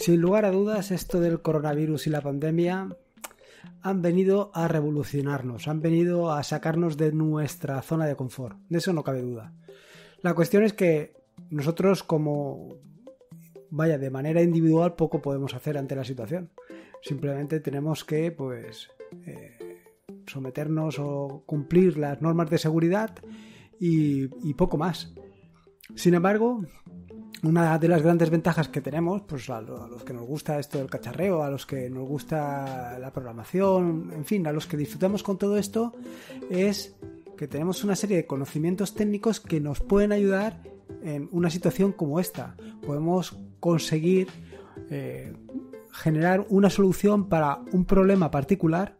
Sin lugar a dudas, esto del coronavirus y la pandemia han venido a revolucionarnos, han venido a sacarnos de nuestra zona de confort, de eso no cabe duda. La cuestión es que nosotros como, vaya, de manera individual poco podemos hacer ante la situación. Simplemente tenemos que, pues, eh, someternos o cumplir las normas de seguridad y poco más. Sin embargo, una de las grandes ventajas que tenemos, pues a, los que nos gusta esto del cacharreo, a los que nos gusta la programación, en fin, a los que disfrutamos con todo esto, es que tenemos una serie de conocimientos técnicos que nos pueden ayudar en una situación como esta. Podemos conseguir eh, generar una solución para un problema particular,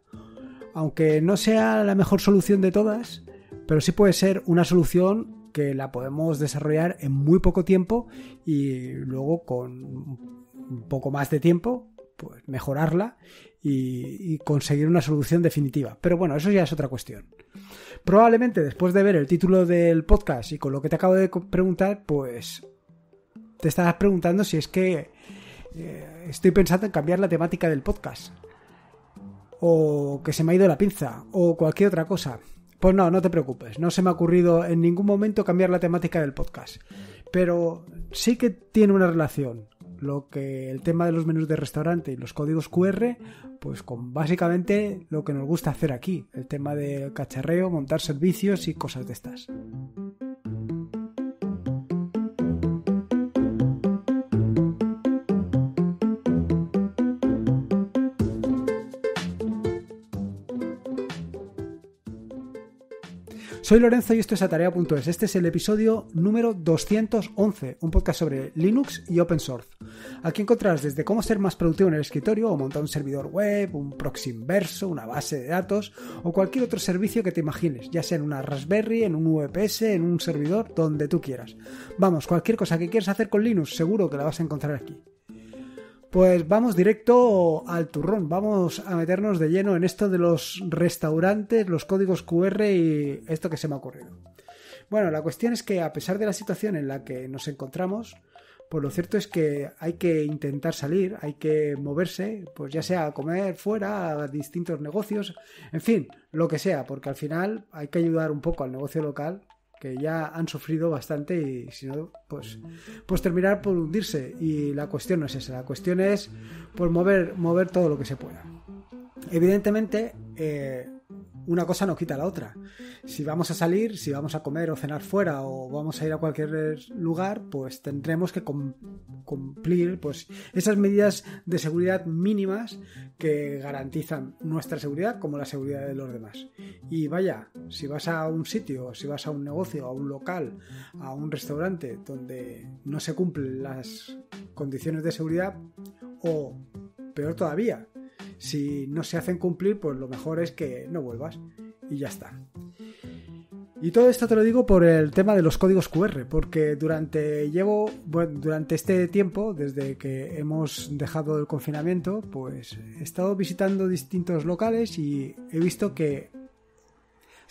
aunque no sea la mejor solución de todas, pero sí puede ser una solución que la podemos desarrollar en muy poco tiempo y luego con un poco más de tiempo pues mejorarla y, conseguir una solución definitiva. Pero bueno, eso ya es otra cuestión. Probablemente después de ver el título del podcast y con lo que te acabo de preguntar, pues te estarás preguntando si es que eh, estoy pensando en cambiar la temática del podcast. O que se me ha ido la pinza. O cualquier otra cosa. Pues no, no te preocupes, no se me ha ocurrido en ningún momento cambiar la temática del podcast. Pero sí que tiene una relación lo que el tema de los menús de restaurante y los códigos QR, pues con básicamente lo que nos gusta hacer aquí, el tema del cacharreo, montar servicios y cosas de estas. Soy Lorenzo y esto es Atarea.es. Este es el episodio número 211, un podcast sobre Linux y open source. Aquí encontrarás desde cómo ser más productivo en el escritorio o montar un servidor web, un proxy inverso, una base de datos o cualquier otro servicio que te imagines, ya sea en una Raspberry, en un VPS, en un servidor, donde tú quieras. Vamos, cualquier cosa que quieras hacer con Linux, seguro que la vas a encontrar aquí. Pues vamos directo al turrón, vamos a meternos de lleno en esto de los restaurantes, los códigos QR y esto que se me ha ocurrido. Bueno, la cuestión es que a pesar de la situación en la que nos encontramos, pues lo cierto es que hay que intentar salir, hay que moverse, pues ya sea a comer fuera, a distintos negocios, en fin, lo que sea, porque al final hay que ayudar un poco al negocio local que ya han sufrido bastante y si no, pues, pues terminar por hundirse. Y la cuestión no es esa, la cuestión es por pues, mover, mover todo lo que se pueda. Evidentemente, eh, una cosa no quita la otra. Si vamos a salir, si vamos a comer o cenar fuera o vamos a ir a cualquier lugar, pues tendremos que cumplir pues, esas medidas de seguridad mínimas que garantizan nuestra seguridad como la seguridad de los demás. Y vaya, si vas a un sitio, si vas a un negocio, a un local, a un restaurante donde no se cumplen las condiciones de seguridad o peor todavía, si no se hacen cumplir, pues lo mejor es que no vuelvas y ya está. Y todo esto te lo digo por el tema de los códigos QR, porque durante llevo bueno, durante este tiempo, desde que hemos dejado el confinamiento, pues he estado visitando distintos locales y he visto que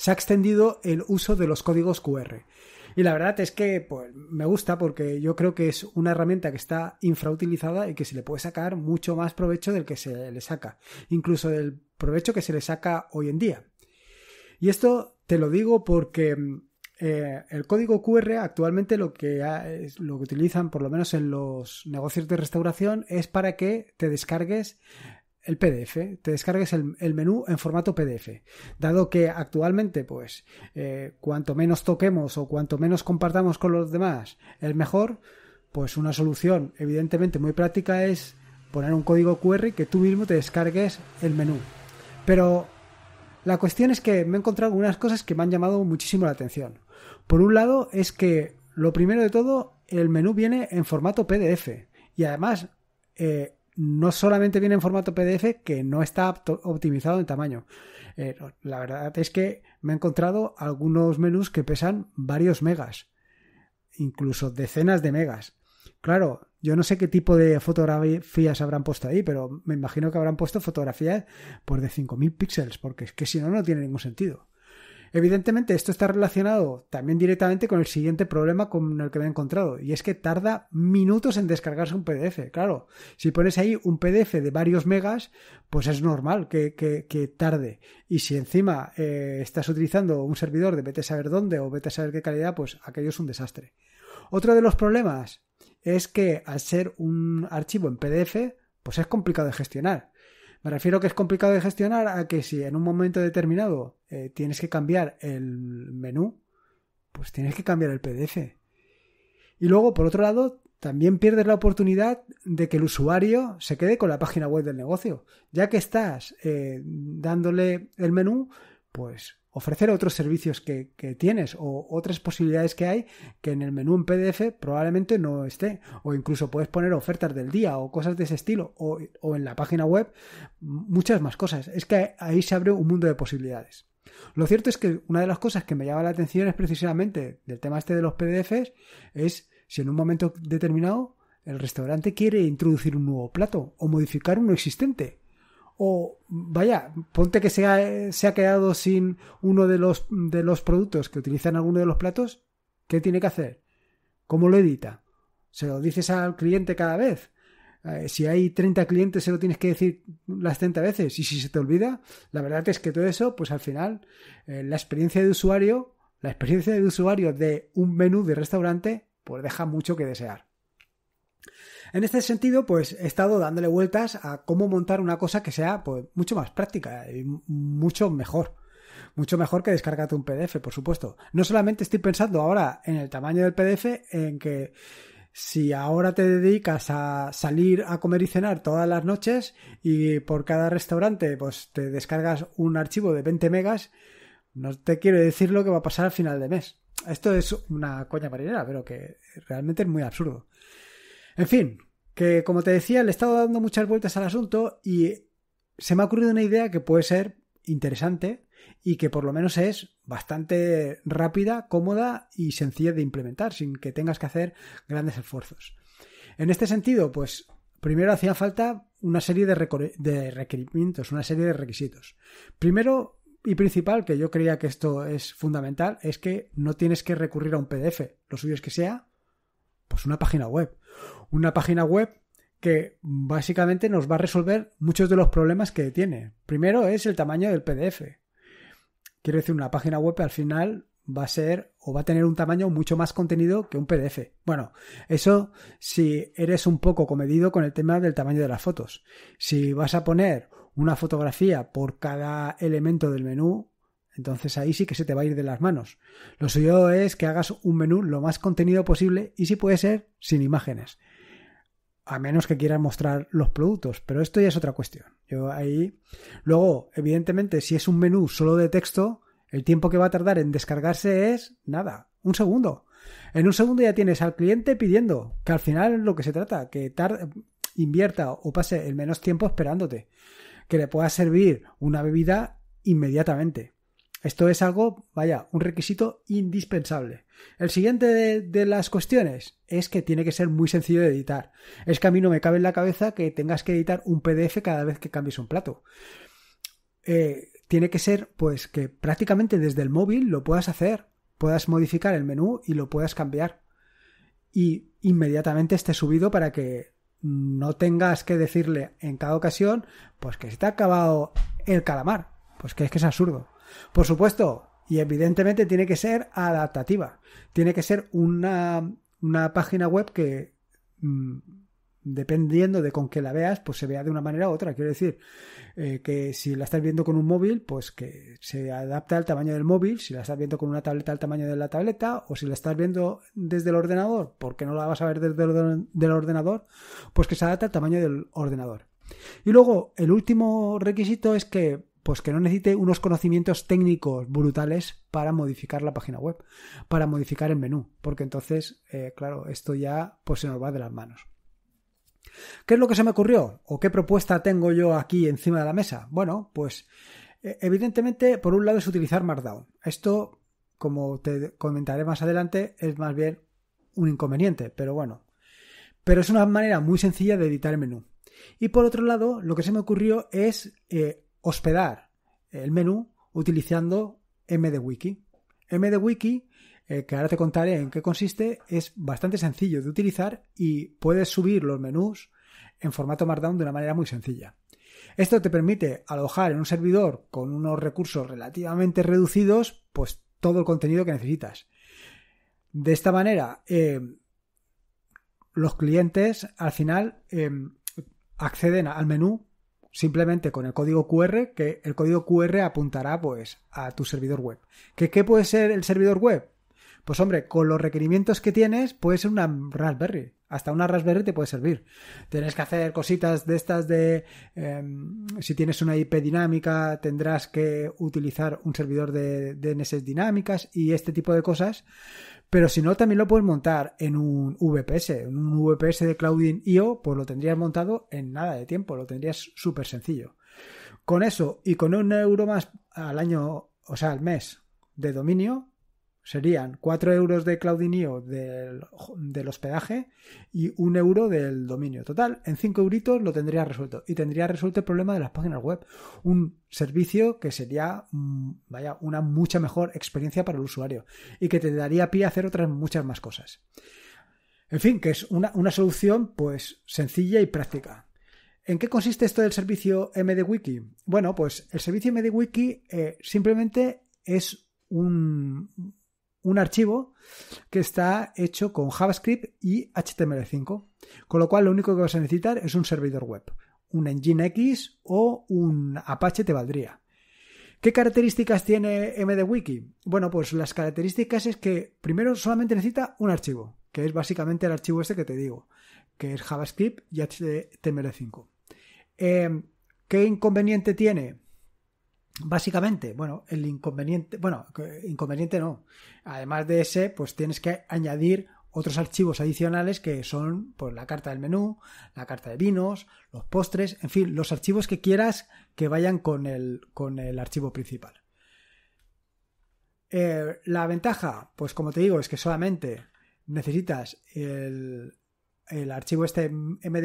se ha extendido el uso de los códigos QR. Y la verdad es que pues, me gusta porque yo creo que es una herramienta que está infrautilizada y que se le puede sacar mucho más provecho del que se le saca, incluso del provecho que se le saca hoy en día. Y esto te lo digo porque eh, el código QR actualmente lo que, lo que utilizan, por lo menos en los negocios de restauración, es para que te descargues el PDF, te descargues el, menú en formato PDF. Dado que actualmente, pues, eh, cuanto menos toquemos o cuanto menos compartamos con los demás, el mejor, pues una solución evidentemente muy práctica es poner un código QR que tú mismo te descargues el menú. Pero la cuestión es que me he encontrado algunas cosas que me han llamado muchísimo la atención. Por un lado es que, lo primero de todo, el menú viene en formato PDF y además... Eh, no solamente viene en formato PDF, que no está optimizado en tamaño. Eh, la verdad es que me he encontrado algunos menús que pesan varios megas, incluso decenas de megas. Claro, yo no sé qué tipo de fotografías habrán puesto ahí, pero me imagino que habrán puesto fotografías por pues, de 5.000 píxeles, porque es que si no, no tiene ningún sentido. Evidentemente, esto está relacionado también directamente con el siguiente problema con el que me he encontrado, y es que tarda minutos en descargarse un PDF. Claro, si pones ahí un PDF de varios megas, pues es normal que, que, tarde. Y si encima eh, estás utilizando un servidor de vete a saber dónde o vete a saber qué calidad, pues aquello es un desastre. Otro de los problemas es que al ser un archivo en PDF, pues es complicado de gestionar. Me refiero que es complicado de gestionar a que si en un momento determinado eh, tienes que cambiar el menú, pues tienes que cambiar el PDF. Y luego, por otro lado, también pierdes la oportunidad de que el usuario se quede con la página web del negocio. Ya que estás eh, dándole el menú, pues ofrecer otros servicios que, tienes o otras posibilidades que hay que en el menú en PDF probablemente no esté. O incluso puedes poner ofertas del día o cosas de ese estilo o, o en la página web, muchas más cosas. Es que ahí se abre un mundo de posibilidades. Lo cierto es que una de las cosas que me llama la atención es precisamente del tema este de los PDFs, es si en un momento determinado el restaurante quiere introducir un nuevo plato o modificar uno existente o vaya, ponte que se ha, quedado sin uno de los, de los productos que utilizan alguno de los platos, ¿qué tiene que hacer? ¿Cómo lo edita? ¿Se lo dices al cliente cada vez? Eh, si hay 30 clientes, se lo tienes que decir las 30 veces. Y si se te olvida, la verdad es que todo eso, pues al final, eh, la experiencia de usuario, la experiencia de usuario de un menú de restaurante, pues deja mucho que desear. En este sentido, pues he estado dándole vueltas a cómo montar una cosa que sea pues, mucho más práctica y mucho mejor. Mucho mejor que descargarte un PDF, por supuesto. No solamente estoy pensando ahora en el tamaño del PDF, en que si ahora te dedicas a salir a comer y cenar todas las noches y por cada restaurante pues te descargas un archivo de 20 megas, no te quiero decir lo que va a pasar al final de mes. Esto es una coña marinera, pero que realmente es muy absurdo. En fin, que como te decía, le he estado dando muchas vueltas al asunto y se me ha ocurrido una idea que puede ser interesante y que por lo menos es bastante rápida, cómoda y sencilla de implementar sin que tengas que hacer grandes esfuerzos. En este sentido, pues primero hacía falta una serie de, requerimientos, una serie de requisitos. Primero y principal, que yo creía que esto es fundamental, es que no tienes que recurrir a un PDF. Lo suyo es que sea pues una página web una página web que básicamente nos va a resolver muchos de los problemas que tiene. Primero es el tamaño del PDF. Quiero decir, una página web al final va a ser o va a tener un tamaño mucho más contenido que un PDF. Bueno, eso si eres un poco comedido con el tema del tamaño de las fotos. Si vas a poner una fotografía por cada elemento del menú, entonces ahí sí que se te va a ir de las manos. Lo suyo es que hagas un menú lo más contenido posible y si puede ser sin imágenes a menos que quieran mostrar los productos, pero esto ya es otra cuestión. Yo ahí luego, evidentemente, si es un menú solo de texto, el tiempo que va a tardar en descargarse es nada, un segundo. En un segundo ya tienes al cliente pidiendo, que al final es lo que se trata, que tarde invierta o pase el menos tiempo esperándote, que le pueda servir una bebida inmediatamente. Esto es algo, vaya, un requisito indispensable. El siguiente de, las cuestiones es que tiene que ser muy sencillo de editar. Es que a mí no me cabe en la cabeza que tengas que editar un PDF cada vez que cambies un plato. Eh, tiene que ser, pues, que prácticamente desde el móvil lo puedas hacer, puedas modificar el menú y lo puedas cambiar. Y inmediatamente esté subido para que no tengas que decirle en cada ocasión, pues que se te ha acabado el calamar. Pues que es que es absurdo. Por supuesto, y evidentemente tiene que ser adaptativa. Tiene que ser una, una página web que, mm, dependiendo de con qué la veas, pues se vea de una manera u otra. Quiero decir, eh, que si la estás viendo con un móvil, pues que se adapte al tamaño del móvil. Si la estás viendo con una tableta, al tamaño de la tableta. O si la estás viendo desde el ordenador, porque no la vas a ver desde el ordenador, pues que se adapte al tamaño del ordenador. Y luego, el último requisito es que pues que no necesite unos conocimientos técnicos brutales para modificar la página web, para modificar el menú, porque entonces, eh, claro, esto ya pues se nos va de las manos. ¿Qué es lo que se me ocurrió? ¿O qué propuesta tengo yo aquí encima de la mesa? Bueno, pues eh, evidentemente, por un lado es utilizar Markdown. Esto, como te comentaré más adelante, es más bien un inconveniente, pero bueno. Pero es una manera muy sencilla de editar el menú. Y por otro lado, lo que se me ocurrió es eh, hospedar el menú utilizando MDWiki. MDWiki, eh, que ahora te contaré en qué consiste, es bastante sencillo de utilizar y puedes subir los menús en formato Markdown de una manera muy sencilla. Esto te permite alojar en un servidor con unos recursos relativamente reducidos, pues todo el contenido que necesitas. De esta manera, em, los clientes al final em, acceden al menú simplemente con el código QR, que el código QR apuntará pues a tu servidor web. ¿Qué, qué puede ser el servidor web? Pues hombre, con los requerimientos que tienes, puede ser una Raspberry. Hasta una Raspberry te puede servir. Tienes que hacer cositas de estas de... Em, si tienes una IP dinámica, tendrás que utilizar un servidor de DNS dinámicas y este tipo de cosas. Pero si no, también lo puedes montar en un VPS. En un VPS de clouding IO, pues lo tendrías montado en nada de tiempo, lo tendrías súper sencillo. Con eso y con un euro más al año, o sea, al mes de dominio, serían 4 euros de Claudinio del, hospedaje y 1 euro del dominio. Total, en 5 euritos lo tendría resuelto. Y tendría resuelto el problema de las páginas web. Un servicio que sería, mm, vaya, una mucha mejor experiencia para el usuario y que te daría pie a hacer otras muchas más cosas. En fin, que es una, solución pues sencilla y práctica. ¿En qué consiste esto del servicio MDWiki? Bueno, pues el servicio MDWiki eh, simplemente es un, un archivo que está hecho con JavaScript y HTML5. Con lo cual lo único que vas a necesitar es un servidor web. Un engine x o un Apache te valdría. ¿Qué características tiene MDWiki? Bueno, pues las características es que primero solamente necesita un archivo, que es básicamente el archivo este que te digo, que es JavaScript y HTML5. Eh, ¿Qué inconveniente tiene? Básicamente, bueno, el inconveniente, bueno, inconveniente no. Además de ese, pues tienes que añadir otros archivos adicionales que son pues, la carta del menú, la carta de vinos, los postres, en fin, los archivos que quieras que vayan con el, con el archivo principal. Eh, la ventaja, pues como te digo, es que solamente necesitas el, el archivo este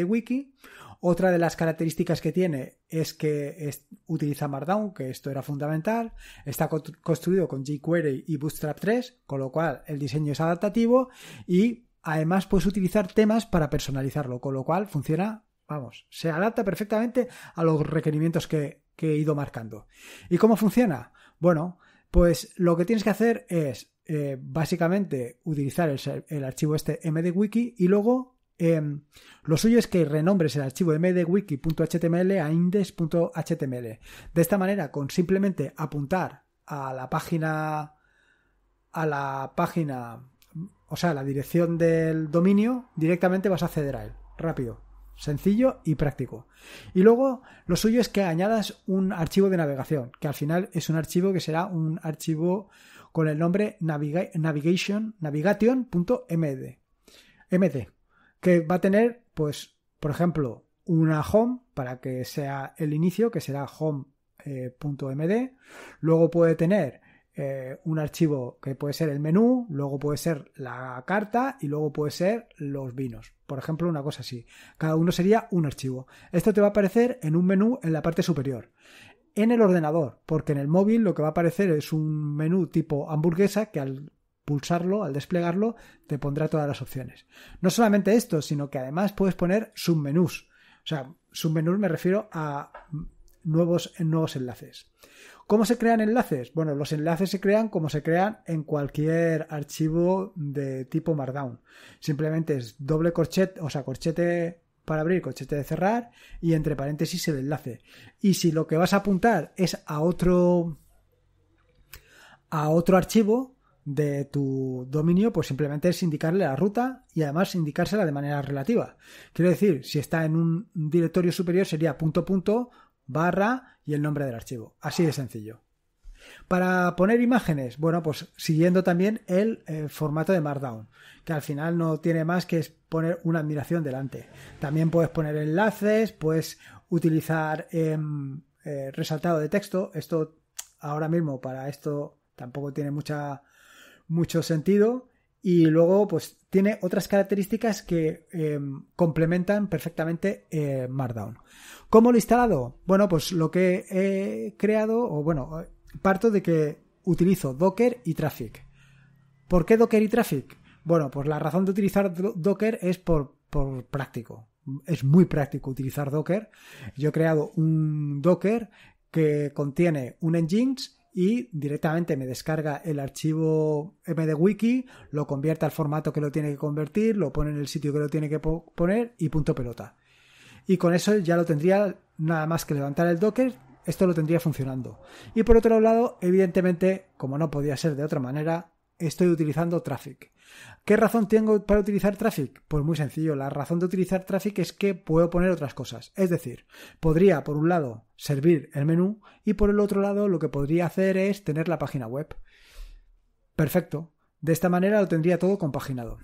wiki Otra de las características que tiene es que utiliza Markdown, que esto era fundamental. Está construido con jQuery y Bootstrap 3, con lo cual el diseño es adaptativo y además puedes utilizar temas para personalizarlo, con lo cual funciona, vamos, se adapta perfectamente a los requerimientos que, he ido marcando. ¿Y cómo funciona? Bueno, pues lo que tienes que hacer es eh, básicamente utilizar el, el, archivo este wiki y luego Em, lo suyo es que renombres el archivo mdwiki.html a index.html. De esta manera, con simplemente apuntar a la página a la página, o sea, la dirección del dominio, directamente vas a acceder a él. Rápido, sencillo y práctico. Y luego, lo suyo es que añadas un archivo de navegación, que al final es un archivo que será un archivo con el nombre navigation navigation.md. MD que va a tener, pues, por ejemplo, una home para que sea el inicio, que será home.md. Eh, luego puede tener eh, un archivo que puede ser el menú, luego puede ser la carta y luego puede ser los vinos. Por ejemplo, una cosa así. Cada uno sería un archivo. Esto te va a aparecer en un menú en la parte superior. En el ordenador, porque en el móvil lo que va a aparecer es un menú tipo hamburguesa que al pulsarlo, al desplegarlo, te pondrá todas las opciones. No solamente esto, sino que además puedes poner submenús. O sea, submenús me refiero a nuevos, nuevos enlaces. ¿Cómo se crean enlaces? Bueno, los enlaces se crean como se crean en cualquier archivo de tipo Markdown. Simplemente es doble corchete, o sea, corchete para abrir, corchete de cerrar y entre paréntesis el enlace. Y si lo que vas a apuntar es a otro a otro archivo, de tu dominio, pues simplemente es indicarle la ruta y además indicársela de manera relativa. Quiero decir, si está en un directorio superior sería punto punto barra y el nombre del archivo. Así de sencillo. Para poner imágenes, bueno, pues siguiendo también el eh, formato de Markdown, que al final no tiene más que poner una admiración delante. También puedes poner enlaces, puedes utilizar em, eh, resaltado de texto. Esto ahora mismo para esto tampoco tiene mucha mucho sentido. Y luego, pues tiene otras características que em, complementan perfectamente eh, Markdown. ¿Cómo lo he instalado? Bueno, pues lo que he creado, o bueno, parto de que utilizo Docker y Traffic. ¿Por qué Docker y Traffic? Bueno, pues la razón de utilizar Docker es por, por práctico. Es muy práctico utilizar Docker. Yo he creado un Docker que contiene un engines y directamente me descarga el archivo MDWiki, lo convierte al formato que lo tiene que convertir, lo pone en el sitio que lo tiene que poner y punto pelota. Y con eso ya lo tendría nada más que levantar el Docker, esto lo tendría funcionando. Y por otro lado, evidentemente, como no podía ser de otra manera, estoy utilizando Traffic. ¿Qué razón tengo para utilizar Traffic? Pues muy sencillo, la razón de utilizar Traffic es que puedo poner otras cosas. Es decir, podría por un lado servir el menú y por el otro lado lo que podría hacer es tener la página web. Perfecto. De esta manera lo tendría todo compaginado.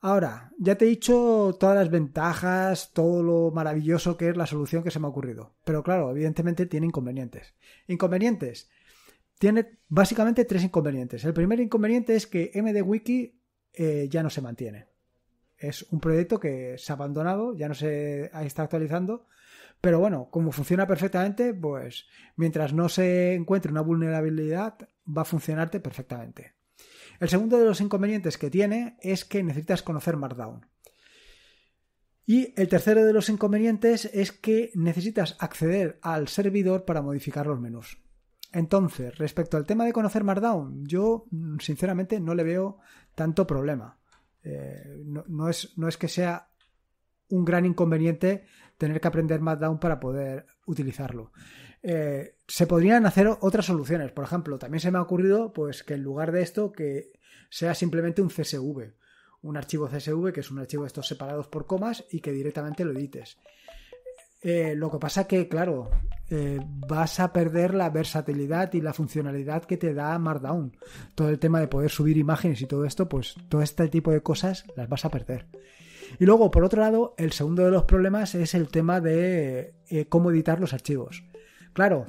Ahora, ya te he dicho todas las ventajas, todo lo maravilloso que es la solución que se me ha ocurrido. Pero claro, evidentemente tiene inconvenientes. Inconvenientes tiene básicamente tres inconvenientes. El primer inconveniente es que MDWiki eh, ya no se mantiene. Es un proyecto que se ha abandonado, ya no se está actualizando. Pero bueno, como funciona perfectamente, pues mientras no se encuentre una vulnerabilidad, va a funcionarte perfectamente. El segundo de los inconvenientes que tiene es que necesitas conocer Markdown. Y el tercero de los inconvenientes es que necesitas acceder al servidor para modificar los menús. Entonces, respecto al tema de conocer Markdown, yo mm, sinceramente no le veo tanto problema. Eh, no, es, que sea un gran inconveniente tener que aprender Markdown para poder utilizarlo. Eh, se podrían hacer otras soluciones. Por ejemplo, también se me ha ocurrido pues, que en lugar de esto que sea simplemente un CSV, un archivo CSV, que es un archivo de estos separados por comas y que directamente lo edites. Eh, lo que pasa que, claro, eh, vas a perder la versatilidad y la funcionalidad que te da Markdown. Todo el tema de poder subir imágenes y todo esto, pues todo este tipo de cosas las vas a perder. Y luego, por otro lado, el segundo de los problemas es el tema de eh, cómo editar los archivos. Claro,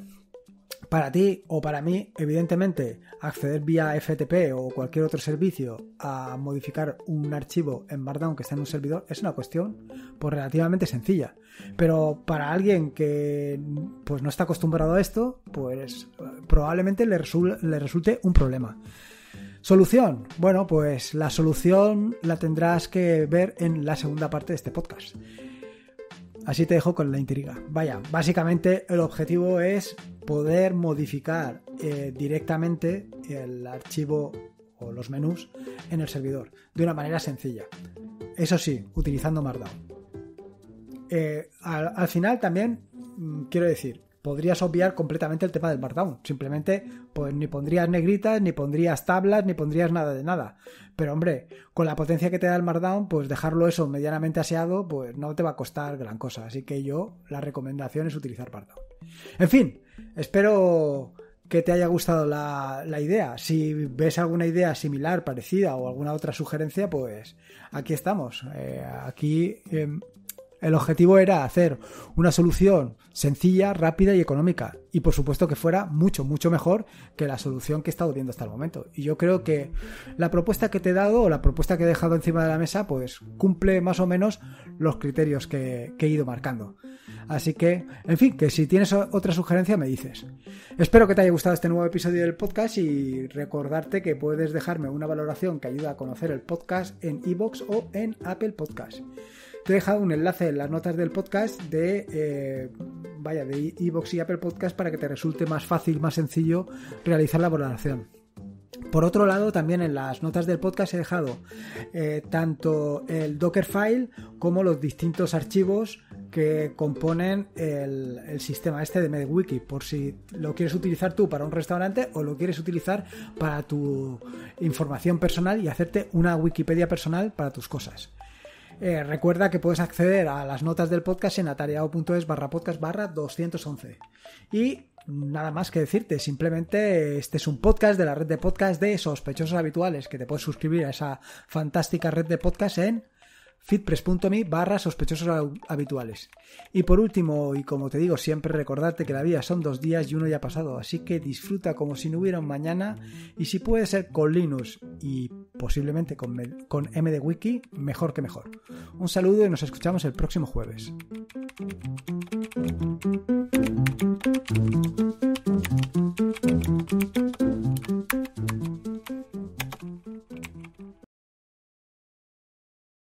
para ti o para mí, evidentemente, acceder vía FTP o cualquier otro servicio a modificar un archivo en Markdown que está en un servidor es una cuestión pues, relativamente sencilla. Pero para alguien que pues no está acostumbrado a esto, pues probablemente le resulte un problema. Solución. Bueno, pues la solución la tendrás que ver en la segunda parte de este podcast. Así te dejo con la intriga. Vaya, básicamente el objetivo es poder modificar eh, directamente el archivo o los menús en el servidor de una manera sencilla. Eso sí, utilizando Markdown. Eh, al, final también mm, quiero decir, podrías obviar completamente el tema del Markdown. Simplemente, pues ni pondrías negritas, ni pondrías tablas, ni pondrías nada de nada. Pero hombre, con la potencia que te da el Markdown, pues dejarlo eso medianamente aseado, pues no te va a costar gran cosa. Así que yo, la recomendación es utilizar Markdown. En fin, espero que te haya gustado la, idea. Si ves alguna idea similar, parecida o alguna otra sugerencia, pues aquí estamos. Eh, aquí em, el objetivo era hacer una solución sencilla, rápida y económica. Y por supuesto que fuera mucho, mucho mejor que la solución que he estado viendo hasta el momento. Y yo creo que la propuesta que te he dado o la propuesta que he dejado encima de la mesa, pues cumple más o menos los criterios que, he ido marcando. Así que, en fin, que si tienes otra sugerencia me dices. Espero que te haya gustado este nuevo episodio del podcast y recordarte que puedes dejarme una valoración que ayuda a conocer el podcast en iBox o en Apple Podcast. Te he dejado un enlace en las notas del podcast de, eh, vaya, de y Apple Podcast para que te resulte más fácil, más sencillo realizar la valoración. Por otro lado, también en las notas del podcast he dejado eh, tanto el Dockerfile como los distintos archivos que componen el, el, sistema este de MedWiki, por si lo quieres utilizar tú para un restaurante o lo quieres utilizar para tu información personal y hacerte una Wikipedia personal para tus cosas. Eh, recuerda que puedes acceder a las notas del podcast en atareado.es barra podcast barra 211. Y nada más que decirte, simplemente este es un podcast de la red de podcast de sospechosos habituales, que te puedes suscribir a esa fantástica red de podcast en fitpress.me barra sospechosos habituales. Y por último, y como te digo siempre, recordarte que la vida son dos días y uno ya ha pasado, así que disfruta como si no hubiera un mañana y si puede ser con Linux y posiblemente con, con MD Wiki, mejor que mejor. Un saludo y nos escuchamos el próximo jueves.